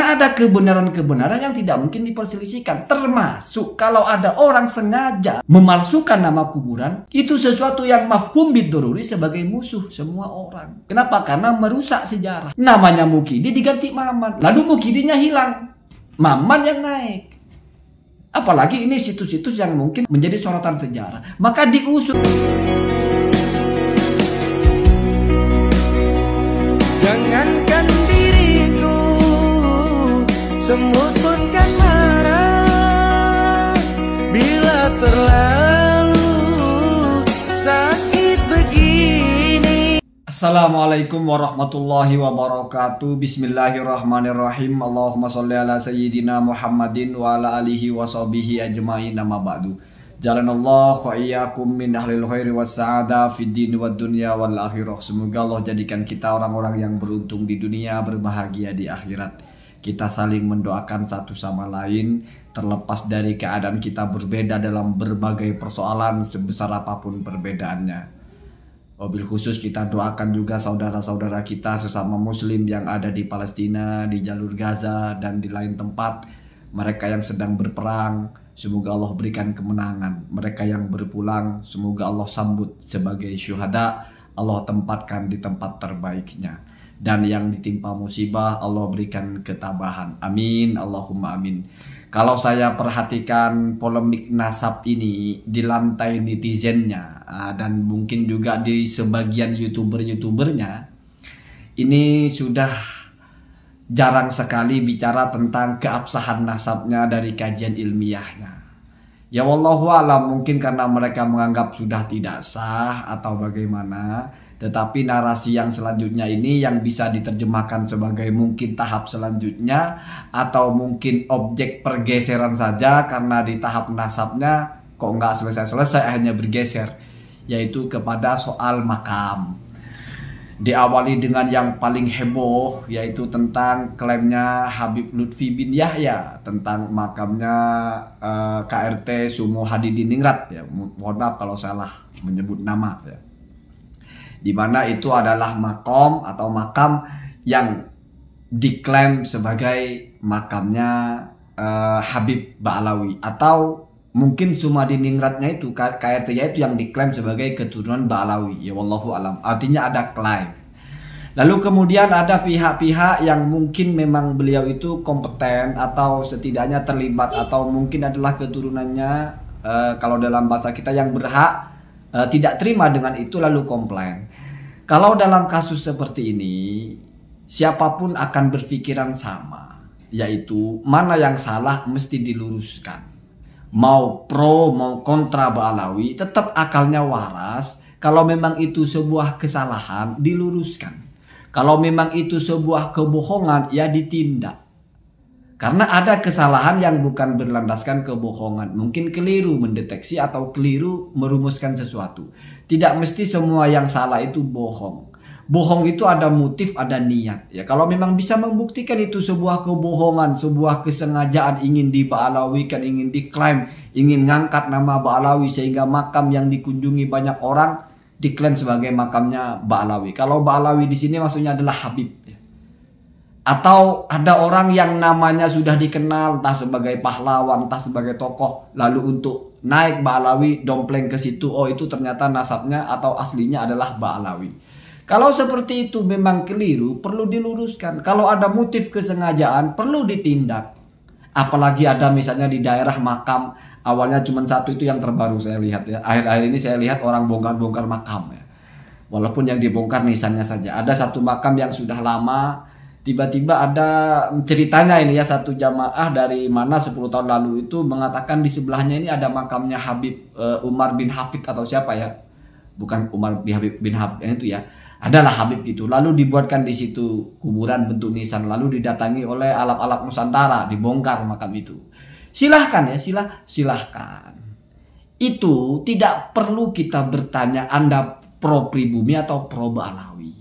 Karena ada kebenaran-kebenaran yang tidak mungkin diperselisihkan. Termasuk kalau ada orang sengaja memalsukan nama kuburan, itu sesuatu yang mafhum bidururi sebagai musuh semua orang. Kenapa? Karena merusak sejarah. Namanya Mukidi diganti Maman. Lalu Mukidinya hilang. Maman yang naik. Apalagi ini situs-situs yang mungkin menjadi sorotan sejarah. Maka diusut. Semut pun kan marah Bila terlalu sakit begini Assalamualaikum warahmatullahi wabarakatuh Bismillahirrahmanirrahim Allahumma salli ala sayyidina Muhammadin Wa ala alihi wa sahbihi ajma'in nama ba'du Jalan Allah khaiyakum min ahlil khairi wa sa'ada fid din wa dunya wal akhirah. Semoga Allah jadikan kita orang-orang yang beruntung di dunia, berbahagia di akhirat kita saling mendoakan satu sama lain terlepas dari keadaan kita berbeda dalam berbagai persoalan sebesar apapun perbedaannya. Mobil khusus kita doakan juga saudara-saudara kita sesama muslim yang ada di Palestina, di jalur Gaza, dan di lain tempat. Mereka yang sedang berperang, semoga Allah berikan kemenangan. Mereka yang berpulang, semoga Allah sambut sebagai syuhada. Allah tempatkan di tempat terbaiknya dan yang ditimpa musibah Allah berikan ketabahan. Amin. Allahumma amin. Kalau saya perhatikan polemik nasab ini di lantai netizennya ah, dan mungkin juga di sebagian youtuber-youtubernya ini sudah jarang sekali bicara tentang keabsahan nasabnya dari kajian ilmiahnya. Ya wallahu alam mungkin karena mereka menganggap sudah tidak sah atau bagaimana. Tetapi narasi yang selanjutnya ini yang bisa diterjemahkan sebagai mungkin tahap selanjutnya atau mungkin objek pergeseran saja karena di tahap nasabnya kok nggak selesai-selesai akhirnya bergeser yaitu kepada soal makam. Diawali dengan yang paling heboh yaitu tentang klaimnya Habib Lutfi bin Yahya tentang makamnya eh, KRT Sumo Diningrat ya mohon maaf kalau salah menyebut nama ya di mana itu adalah makom atau makam yang diklaim sebagai makamnya uh, Habib Ba'alawi atau mungkin Sumadi Ningratnya itu KRT-nya itu yang diklaim sebagai keturunan Ba'alawi ya wallahu alam artinya ada klaim lalu kemudian ada pihak-pihak yang mungkin memang beliau itu kompeten atau setidaknya terlibat atau mungkin adalah keturunannya uh, kalau dalam bahasa kita yang berhak uh, tidak terima dengan itu lalu komplain. Kalau dalam kasus seperti ini, siapapun akan berpikiran sama, yaitu mana yang salah mesti diluruskan. Mau pro mau kontra Ba'alawi, tetap akalnya waras kalau memang itu sebuah kesalahan diluruskan. Kalau memang itu sebuah kebohongan ya ditindak. Karena ada kesalahan yang bukan berlandaskan kebohongan, mungkin keliru mendeteksi atau keliru merumuskan sesuatu. Tidak mesti semua yang salah itu bohong. Bohong itu ada motif, ada niat. Ya, kalau memang bisa membuktikan itu sebuah kebohongan, sebuah kesengajaan ingin dibalawikan, ingin diklaim, ingin ngangkat nama Baalawi sehingga makam yang dikunjungi banyak orang diklaim sebagai makamnya Baalawi. Kalau Baalawi di sini maksudnya adalah Habib. Ya. Atau ada orang yang namanya sudah dikenal entah sebagai pahlawan, entah sebagai tokoh, lalu untuk naik Ba'alawi dompleng ke situ, oh itu ternyata nasabnya atau aslinya adalah Ba'alawi. Kalau seperti itu memang keliru, perlu diluruskan. Kalau ada motif kesengajaan, perlu ditindak. Apalagi ada misalnya di daerah makam, awalnya cuma satu itu yang terbaru saya lihat ya. Akhir-akhir ini saya lihat orang bongkar-bongkar makam ya. Walaupun yang dibongkar nisannya saja. Ada satu makam yang sudah lama, tiba-tiba ada ceritanya ini ya satu jamaah dari mana 10 tahun lalu itu mengatakan di sebelahnya ini ada makamnya Habib uh, Umar bin Hafid atau siapa ya bukan Umar bin Habib bin Hafid itu ya adalah Habib itu lalu dibuatkan di situ kuburan bentuk nisan lalu didatangi oleh alat-alat Nusantara dibongkar makam itu silahkan ya silah silahkan itu tidak perlu kita bertanya Anda pro pribumi atau pro Balawi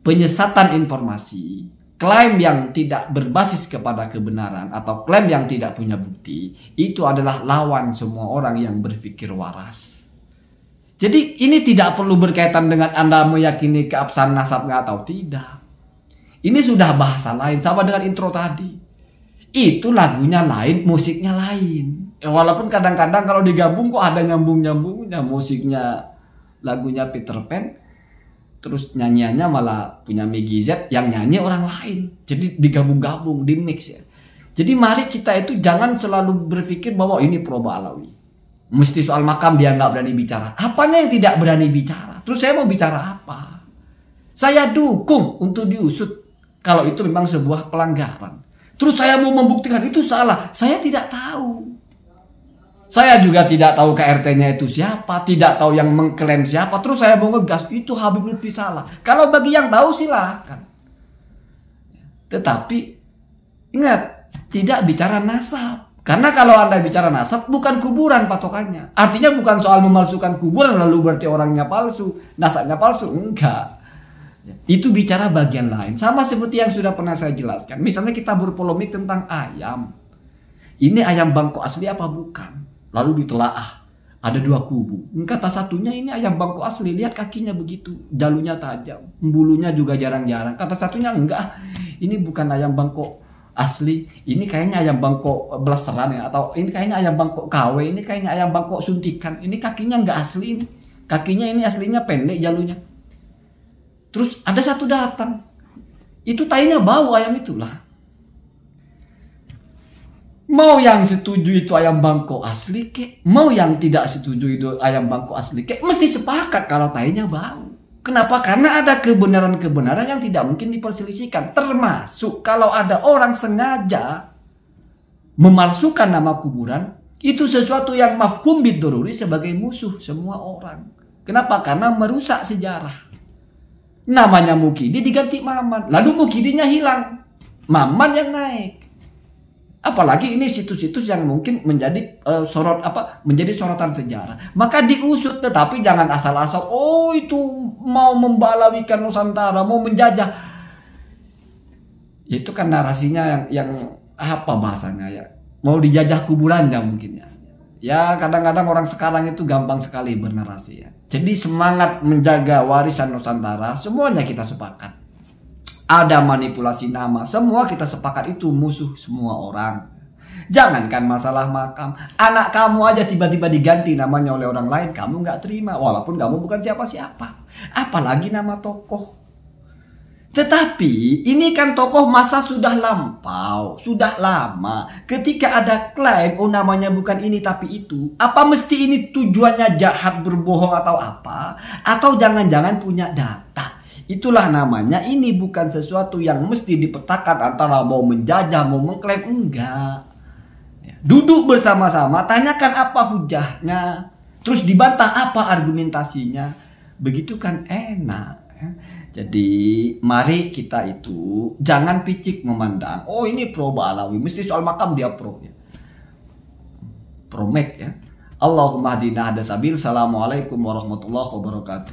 penyesatan informasi klaim yang tidak berbasis kepada kebenaran atau klaim yang tidak punya bukti itu adalah lawan semua orang yang berpikir waras. Jadi ini tidak perlu berkaitan dengan Anda meyakini keabsahan nasab atau tidak. Ini sudah bahasa lain sama dengan intro tadi. Itu lagunya lain, musiknya lain. Eh, walaupun kadang-kadang kalau digabung kok ada nyambung-nyambungnya musiknya lagunya Peter Pan, terus nyanyiannya malah punya Megi Z yang nyanyi orang lain jadi digabung-gabung di mix ya jadi mari kita itu jangan selalu berpikir bahwa ini Proba Alawi mesti soal makam dia nggak berani bicara apanya yang tidak berani bicara terus saya mau bicara apa saya dukung untuk diusut kalau itu memang sebuah pelanggaran terus saya mau membuktikan itu salah saya tidak tahu saya juga tidak tahu KRT-nya itu siapa, tidak tahu yang mengklaim siapa. Terus saya mau ngegas, itu Habib Lutfi salah. Kalau bagi yang tahu silahkan. Tetapi ingat, tidak bicara nasab. Karena kalau Anda bicara nasab, bukan kuburan patokannya. Artinya bukan soal memalsukan kuburan lalu berarti orangnya palsu, nasabnya palsu. Enggak. Itu bicara bagian lain. Sama seperti yang sudah pernah saya jelaskan. Misalnya kita berpolemik tentang ayam. Ini ayam bangkok asli apa bukan? Lalu ditelaah, ada dua kubu. Kata satunya ini ayam bangko asli, lihat kakinya begitu, jalunya tajam, bulunya juga jarang-jarang. Kata satunya enggak, ini bukan ayam bangkok asli, ini kayaknya ayam bangkok blasteran ya, atau ini kayaknya ayam bangkok KW, ini kayaknya ayam bangkok suntikan, ini kakinya enggak asli ini. Kakinya ini aslinya pendek jalunya. Terus ada satu datang, itu tainya bau ayam itulah Mau yang setuju itu ayam bangkok asli kek, mau yang tidak setuju itu ayam bangkok asli kek, mesti sepakat kalau tahinya bau. Kenapa? Karena ada kebenaran-kebenaran yang tidak mungkin diperselisihkan. Termasuk kalau ada orang sengaja memalsukan nama kuburan, itu sesuatu yang mafhum bidururi sebagai musuh semua orang. Kenapa? Karena merusak sejarah. Namanya Mukidi diganti Maman. Lalu Mukidinya hilang. Maman yang naik. Apalagi ini situs-situs yang mungkin menjadi uh, sorot apa menjadi sorotan sejarah. Maka diusut tetapi jangan asal-asal oh itu mau membalawikan Nusantara, mau menjajah. Itu kan narasinya yang yang apa bahasanya ya. Mau dijajah kuburannya mungkin ya. Ya kadang-kadang orang sekarang itu gampang sekali bernarasi ya. Jadi semangat menjaga warisan Nusantara semuanya kita sepakat. Ada manipulasi nama, semua kita sepakat itu musuh semua orang. Jangankan masalah makam, anak kamu aja tiba-tiba diganti namanya oleh orang lain, kamu nggak terima, walaupun kamu bukan siapa-siapa. Apalagi nama tokoh. Tetapi ini kan tokoh masa sudah lampau, sudah lama. Ketika ada klaim, oh namanya bukan ini tapi itu. Apa mesti ini tujuannya jahat berbohong atau apa? Atau jangan-jangan punya data. Itulah namanya ini bukan sesuatu yang mesti dipetakan antara mau menjajah, mau mengklaim, enggak. Ya. Duduk bersama-sama, tanyakan apa hujahnya, terus dibantah apa argumentasinya. Begitu kan enak. Ya. Jadi mari kita itu jangan picik memandang, oh ini pro Balawi, mesti soal makam dia pro. Ya. ya. Allahumma hadina hadasabil. Assalamualaikum warahmatullahi wabarakatuh.